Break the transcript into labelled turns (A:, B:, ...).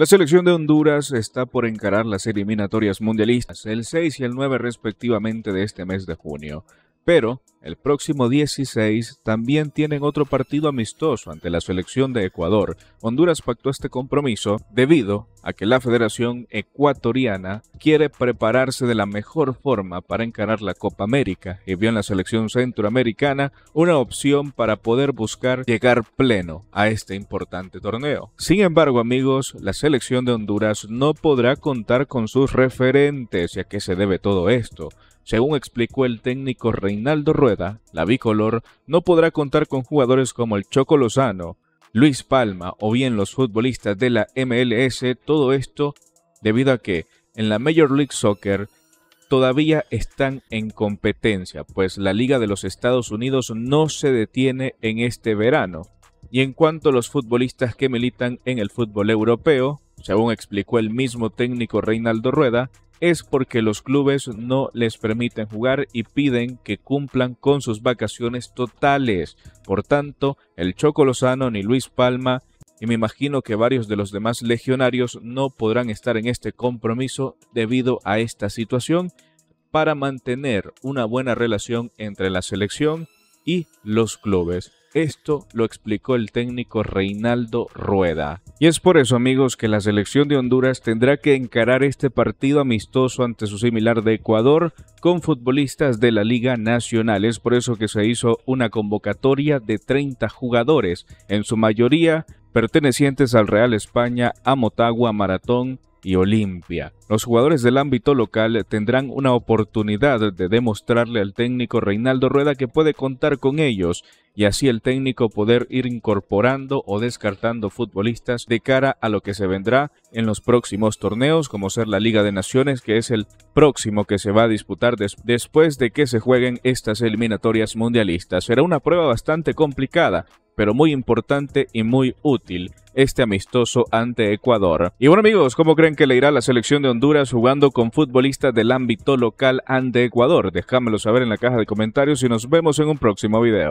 A: La selección de Honduras está por encarar las eliminatorias mundialistas el 6 y el 9 respectivamente de este mes de junio. Pero el próximo 16 también tienen otro partido amistoso ante la selección de Ecuador. Honduras pactó este compromiso debido a que la Federación Ecuatoriana quiere prepararse de la mejor forma para encarar la Copa América y vio en la selección centroamericana una opción para poder buscar llegar pleno a este importante torneo. Sin embargo, amigos, la selección de Honduras no podrá contar con sus referentes, ya que se debe todo esto según explicó el técnico Reinaldo Rueda, la bicolor no podrá contar con jugadores como el Choco Lozano, Luis Palma o bien los futbolistas de la MLS, todo esto debido a que en la Major League Soccer todavía están en competencia, pues la Liga de los Estados Unidos no se detiene en este verano. Y en cuanto a los futbolistas que militan en el fútbol europeo, según explicó el mismo técnico Reinaldo Rueda, es porque los clubes no les permiten jugar y piden que cumplan con sus vacaciones totales. Por tanto, el Choco Lozano ni Luis Palma y me imagino que varios de los demás legionarios no podrán estar en este compromiso debido a esta situación para mantener una buena relación entre la selección y los clubes. Esto lo explicó el técnico Reinaldo Rueda. Y es por eso, amigos, que la selección de Honduras tendrá que encarar este partido amistoso ante su similar de Ecuador con futbolistas de la Liga Nacional. Es por eso que se hizo una convocatoria de 30 jugadores, en su mayoría pertenecientes al Real España, Amotagua, Maratón, y Olimpia. Los jugadores del ámbito local tendrán una oportunidad de demostrarle al técnico Reinaldo Rueda que puede contar con ellos y así el técnico poder ir incorporando o descartando futbolistas de cara a lo que se vendrá en los próximos torneos como ser la Liga de Naciones que es el próximo que se va a disputar después de que se jueguen estas eliminatorias mundialistas. Será una prueba bastante complicada pero muy importante y muy útil este amistoso ante Ecuador. Y bueno amigos, ¿cómo creen que le irá la selección de Honduras jugando con futbolistas del ámbito local ante Ecuador? Déjamelo saber en la caja de comentarios y nos vemos en un próximo video.